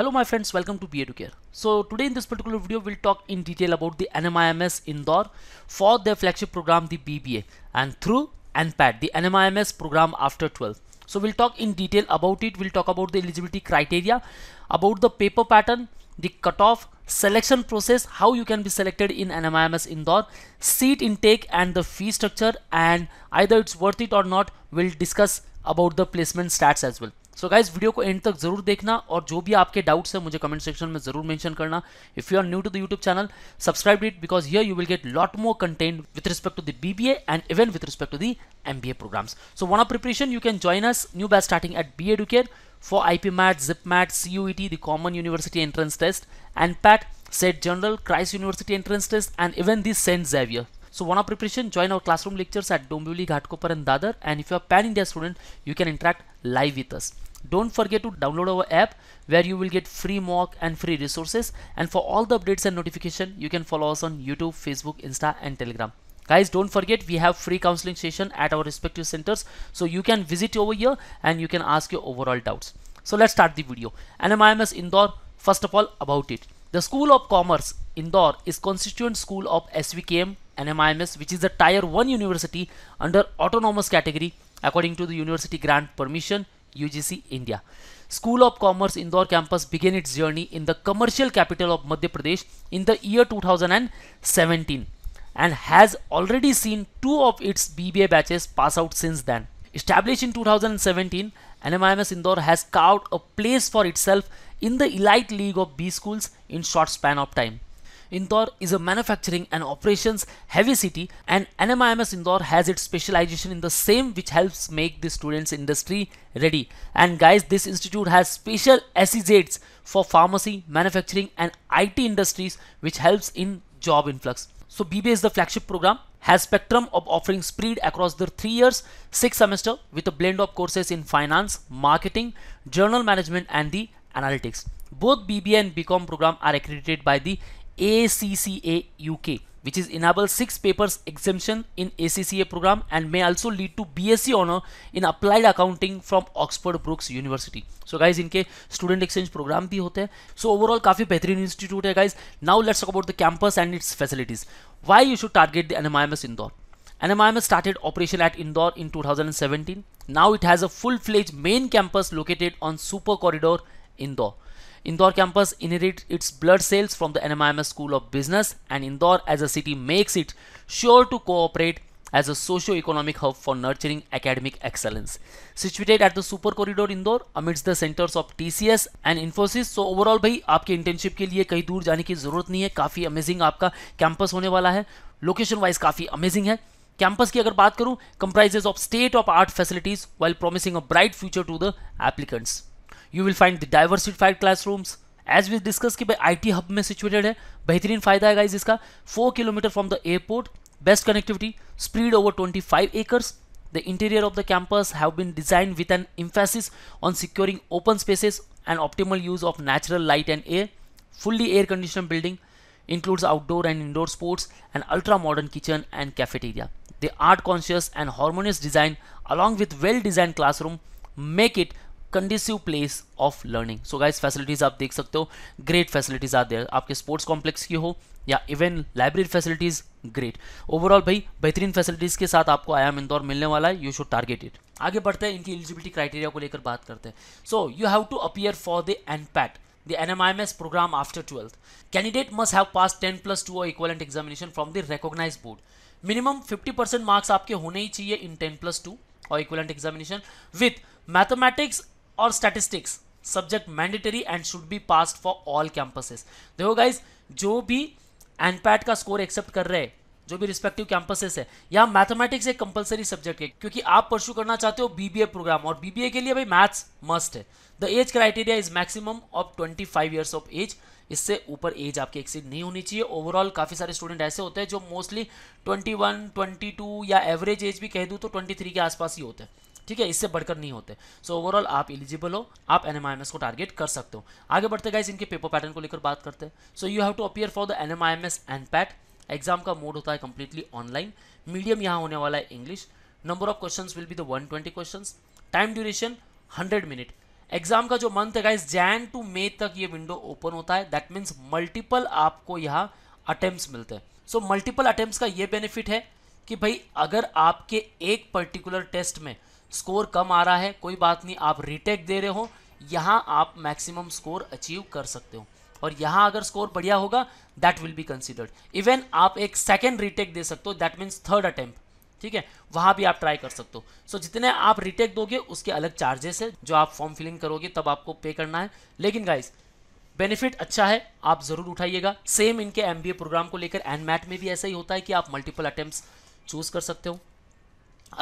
Hello my friends, welcome to b 2 Care. So today in this particular video, we'll talk in detail about the NMIMS Indore for their flagship program, the BBA and through pad the NMIMS program after 12. So we'll talk in detail about it. We'll talk about the eligibility criteria, about the paper pattern, the cutoff, selection process, how you can be selected in NMIMS Indore, seat intake and the fee structure and either it's worth it or not, we'll discuss about the placement stats as well. So guys video को end तक जरूर देखना और जो भी आपके doubts है मुझे कमेंट सेक्शन में जरूर मेंशन करना if you are new to the YouTube channel subscribe it because here you will get lot more content with respect to the BBA and even with respect to the M B A programs so one of preparation you can join us new batch starting at B Educare for I P MAT JIPMAT C U T the common university entrance test and PAT SET general Christ university entrance test and even the saint Xavier so one of preparation join our classroom lectures at dombivli ghatkopar and dadar and if you are pan india student you can interact live with us don't forget to download our app where you will get free mock and free resources and for all the updates and notification you can follow us on youtube facebook insta and telegram guys don't forget we have free counseling session at our respective centers so you can visit over here and you can ask your overall doubts so let's start the video nmims indore first of all about it the school of commerce indore is constituent school of svkm nmims which is a tier 1 university under autonomous category according to the university grant permission UGC India. School of Commerce Indore campus began its journey in the commercial capital of Madhya Pradesh in the year 2017 and has already seen two of its BBA batches pass out since then. Established in 2017, NMIMS Indore has carved a place for itself in the elite league of B schools in short span of time. Indore is a manufacturing and operations heavy city and NMIMS Indore has its specialization in the same which helps make the students industry ready. And guys, this institute has special SEZs for pharmacy, manufacturing and IT industries which helps in job influx. So BBA is the flagship program has spectrum of offering spread across the three years, six semester with a blend of courses in finance, marketing, journal management and the analytics. Both BBA and BCom program are accredited by the ACCA UK which is enable 6 papers exemption in ACCA program and may also lead to BSc honor in applied accounting from Oxford Brooks University. So guys in इनके student exchange program भी होते So overall काफ़ी बेहतरीन institute है guys. Now let's talk about the campus and its facilities. Why you should target the NMIMS Indore? NMIMS started operation at Indore in 2017. Now it has a full-fledged main campus located on Super Corridor Indore. Indore campus inherits its blood cells from the NMIMS School of Business and Indore as a city makes it sure to cooperate as a socio-economic hub for nurturing academic excellence. Situated at the super corridor Indore amidst the centers of TCS and Infosys. So overall भाई आपके internship के लिए कहीं दूर जाने की जरूरत नहीं है काफ़ी amazing आपका campus होने वाला है लोकेशन वाइज काफ़ी अमेजिंग है कैंपस की अगर बात करूं comprises of state of art facilities while promising a bright future to the applicants you will find the diversified classrooms as we discuss कि भाई आईटी हब में सिचुएटेड है बेहतरीन फायदा है गाइज इसका 4 kilometre from the airport best connectivity speed over twenty five acres the interior of the campus have been design with an emphasis on securing open spaces and optimal use of natural light and air fully air condition building includes outdoor and indoor sports and ultra modern kitchen and cafeteria the art conscious and harmonious design along with well design classroom make it conducive place of learning so guys facilities आप देख सकते हो great facilities are there आपके sports complex की हो या even library facilities great overall भाई बेहतरीन फैसिलिटीज़ के साथ आपको आयाम इंदौर मिलने वाला है यू शुड टारगेट इट आगे बढ़ते हैं इनकी एलिजिबिलिटी क्राइटेरिया को लेकर बात करते हैं so you have to appear for the NPAT the NMIMS program after 12th. Candidate must have passed 10 plus 2 or examination from the the board minimum fifty percent marks आपके होने ही चाहिए in 10 plus 2 or equivalent examination with mathematics और statistics subject mandatory and should be passed for all campuses देखो guys जो भी एनपैट का score accept कर रहे हैं जो भी रिस्पेक्टिव कैंपसेस है यहाँ मैथमेटिक्स एक कंपलसरी सब्जेक्ट है क्योंकि आप परसू करना चाहते हो बीबीए प्रोग्राम और बीबीए के लिए भाई मैथ्स मस्ट है the age criteria is maximum of 25 years of age इससे ऊपर एज आपकी एक्सीड नहीं होनी चाहिए ओवरऑल काफ़ी सारे स्टूडेंट ऐसे होते हैं जो मोस्टली 21, 22 या एवरेज एज भी कह दूँ तो 23 के आसपास ही होते हैं ठीक है इससे बढ़कर नहीं होते सो so, ओवरऑल आप एलिजिबल हो आप एन को टारगेट कर सकते हो आगे बढ़ते गाइज इनके पेपर पैटर्न को लेकर बात करते हैं so you have to appear for the N M I M S and PAT exam का मोड होता है कंप्लीटली ऑनलाइन मीडियम यहाँ होने वाला है English number of question will be the one twenty question time duration hundred minute exam का जो month है गाइस जैन टू मे तक ये विंडो ओपन होता है दैट मीन्स मल्टीपल आपको यहाँ अटेम्प्ट मिलते हैं सो मल्टीपल अटेम्प्ट का ये बेनिफिट है कि भाई अगर आपके एक पर्टिकुलर टेस्ट में स्कोर कम आ रहा है कोई बात नहीं आप रिटेक दे रहे हो यहाँ आप मैक्सिमम स्कोर अचीव कर सकते हो और यहां अगर स्कोर बढ़िया होगा that will be considered even आप एक सेकेंड रिटेक दे सकते हो दैट मीन्स थर्ड अटैम्प्ट ठीक है वहां भी आप ट्राई कर सकते हो सो so, जितने आप रिटेक दोगे उसके अलग चार्जेस है जो आप फॉर्म फिलिंग करोगे तब आपको पे करना है लेकिन गाइज बेनिफिट अच्छा है आप जरूर उठाइएगा सेम इनके एम प्रोग्राम को लेकर एन मैट में भी ऐसा ही होता है कि आप मल्टीपल अटेम्प्ट चूज कर सकते हो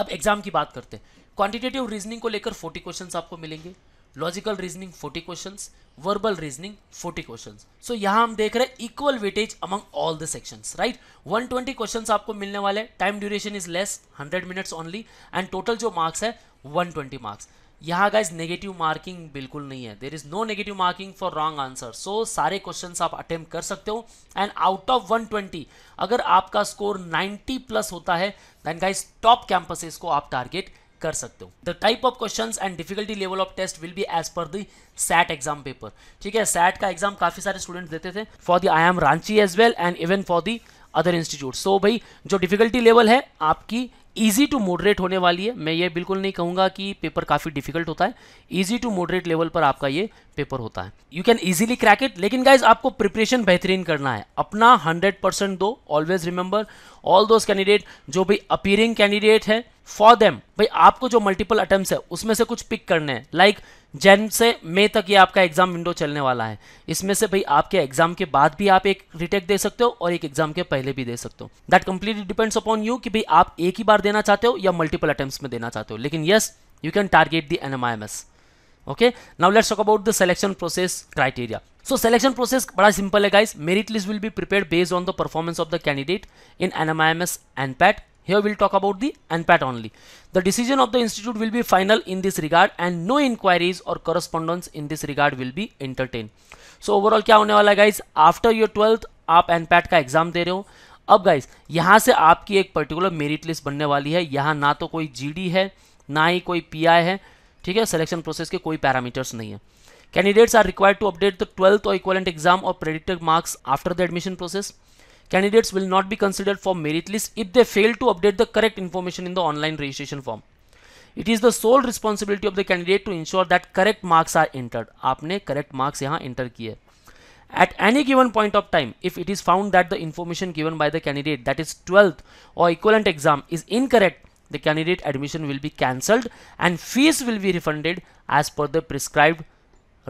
अब एग्जाम की बात करते हैं क्वांटिटेटिव रीजनिंग को लेकर फोर्टी क्वेश्चन आपको मिलेंगे logical reasoning forty question verbal reasoning forty question so यहां हम देख रहे हैं equal weightage among all the sections right 120 questions आपको मिलने वाले time duration is less 100 minutes only and total जो मार्क्स है 120 मार्क्स यहाँ गाइज नेगेटिव मार्किंग बिल्कुल नहीं है there is no negative marking for wrong answer so सारे क्वेश्चन आप अटेम्प्ट कर सकते हो एंड आउट ऑफ 120 अगर आपका स्कोर 90 प्लस होता है देन गाइज टॉप कैंपसेस को आप टारगेट कर सकते हो the type of question and difficulty level of test will be as per the set exam paper ठीक है सैट का एग्जाम काफी सारे स्टूडेंट्स देते थे for the I M Ranchi as well and even for the other institute so भाई जो difficulty level है आपकी ईजी टू मॉडरेट होने वाली है मैं ये बिल्कुल नहीं कहूंगा कि पेपर काफ़ी डिफिकल्ट होता है ईजी टू मॉडरेट लेवल पर आपका ये पेपर होता है you can easily crack it लेकिन गाइज आपको प्रिपरेशन बेहतरीन करना है अपना हंड्रेड परसेंट दो always remember all those candidate जो भी अपीयरिंग कैंडिडेट है फॉर देम भाई आपको जो मल्टीपल अटेम्प्ट है उसमें से कुछ पिक करने हैं लाइक जैन से मई तक ये आपका एग्जाम विंडो चलने वाला है इसमें से भाई आपके एग्जाम के बाद भी आप एक रिटेक दे सकते हो और एक एग्जाम के पहले भी दे सकते हो that completely depends upon you कि भाई आप एक ही बार देना चाहते हो या मल्टीपल अटेम्प्ट में देना चाहते हो लेकिन yes you can target the N M I M S okay now let's talk about the selection process criteria so selection process बड़ा सिंपल है guys merit list will be prepare based on the performance of the candidate in N M I M S and PAT Here we'll talk about the NPAT only. The decision of the institute will be final in this regard and no inquiries or correspondence in this regard will be entertained. So so, overall क्या होने वाला है guys after your twelfth आप एनपैट का exam दे रहे हो अब guys यहाँ से आपकी एक पर्टिकुलर मेरिट लिस्ट बनने वाली है यहाँ ना तो कोई जीडी है ना ही कोई पीआई है ठीक है सिलेक्शन प्रोसेस के कोई पैरामीटर्स नहीं है candidates are required to update the twelfth और इक्वलेंट एग्जाम और predicted marks after the admission process candidates will not be considered for merit list if they fail to update the correct information in the online registration form. It is the sole responsibility of the candidate to ensure that correct marks are entered. आपने correct marks यहाँ enter किए. At any given point of time, if it is found that the information given by the candidate that is 12th or equivalent exam is incorrect, the candidate admission will be cancelled and fees will be refunded as per the prescribed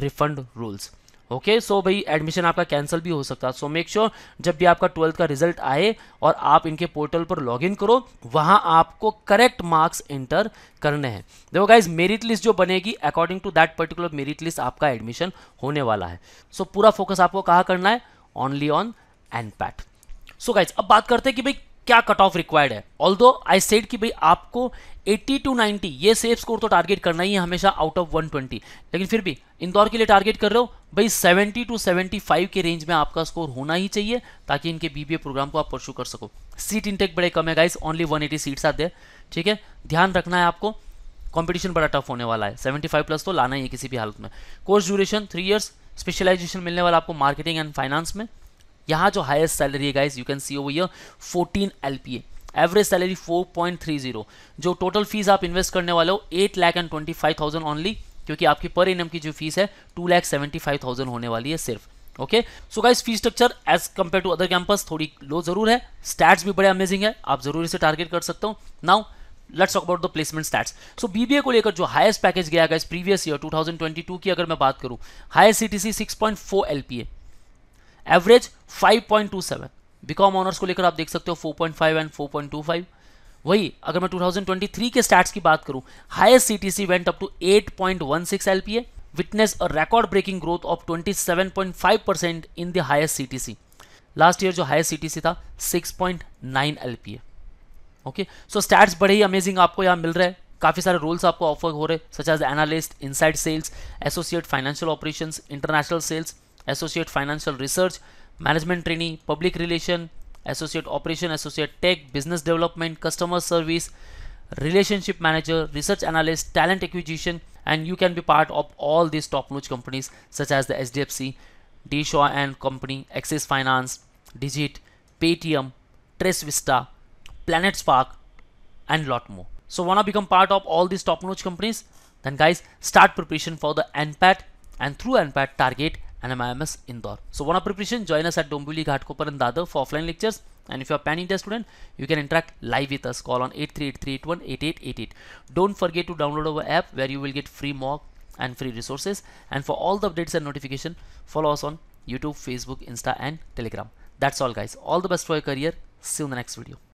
refund rules. Okay okay, so so भाई admission आपका cancel भी हो सकता है so make sure जब भी आपका twelfth का रिजल्ट आए और आप इनके पोर्टल पर लॉगिन करो वहां आपको करेक्ट मार्क्स एंटर करने हैं देखो गाइज मेरिट लिस्ट जो बनेगी according to that particular merit list आपका एडमिशन होने वाला है सो so, पूरा फोकस आपको कहाँ करना है only on NPAT so guys अब बात करते हैं कि भाई क्या कट ऑफ रिक्वायर्ड है ऑल दो आई सेड कि भाई आपको 80 टू 90 ये सेफ स्कोर तो टारगेट करना ही है हमेशा आउट ऑफ 120 लेकिन फिर भी इंदौर के लिए टारगेट कर रहे हो भाई 70 टू 75 के रेंज में आपका स्कोर होना ही चाहिए ताकि इनके बीबीए प्रोग्राम को आप परसू कर सको सीट इंटेक बड़े कम है गाइस ओनली 180 सीट्स आते ठीक है ध्यान रखना है आपको कंपटीशन बड़ा टफ होने वाला है 75 प्लस तो लाना ही है किसी भी हालत में course duration three years specialization मिलने वाला आपको मार्केटिंग एंड फाइनेंस में यहाँ जो हाइस्ट सैलरी है गाइज यू कैन सी ओ year fourteen L average salary four जो टोटल फीस आप इन्वेस्ट करने वाले हो eight lakh and twenty five thousand only क्योंकि आपकी पर इनम की जो फीस है two lakh seventy five thousand होने वाली है सिर्फ okay so guys fees structure as compare to other campus थोड़ी लो जरूर है स्टैट्स भी बड़े अमेजिंग है आप जरूर इसे टारगेट कर सकते हो now let's talk about the placement stats so BBA को लेकर जो हाईएस्ट पैकेज गया गाइस प्रीवियस ईयर 2022 की अगर मैं बात करूँ highest CTC 6.4 LPA average five point two seven BCom honours को लेकर आप देख सकते हो four point five and four point two five वही अगर मैं 2023 के स्टैट्स की बात करूं highest CTC went up to 8.16 LPA witness a record breaking growth of 27.5 percent in the highest CTC last year जो हाईएस्ट सीटीसी था 6.9 एलपीए ओके सो स्टैट्स बड़े ही अमेजिंग आपको यहाँ मिल रहे हैं काफ़ी सारे रोल्स आपको ऑफर हो रहे such as analyst inside sales associate financial operation international sales associate financial research management training public relation associate operation, associate tech, business development, customer service, relationship manager, research analyst, talent acquisition, and you can be part of all these top-notch companies such as the HDFC, DShaw and Company, Axis Finance, Digit, Paytm, Trace Vista, Planet Spark, and lot more. So wanna become part of all these top-notch companies? Then guys, start preparation for the NPAT and through NPAT target and MIMS Indore. So one of preparation, join us at Dombivli Ghatkopar and Dadar for offline lectures. And if you're a Pan India student, you can interact live with us. Call on 8383818888. Don't forget to download our app where you will get free mock and free resources. And for all the updates and notification, follow us on YouTube, Facebook, Insta, and Telegram. That's all, guys. All the best for your career. See you in the next video.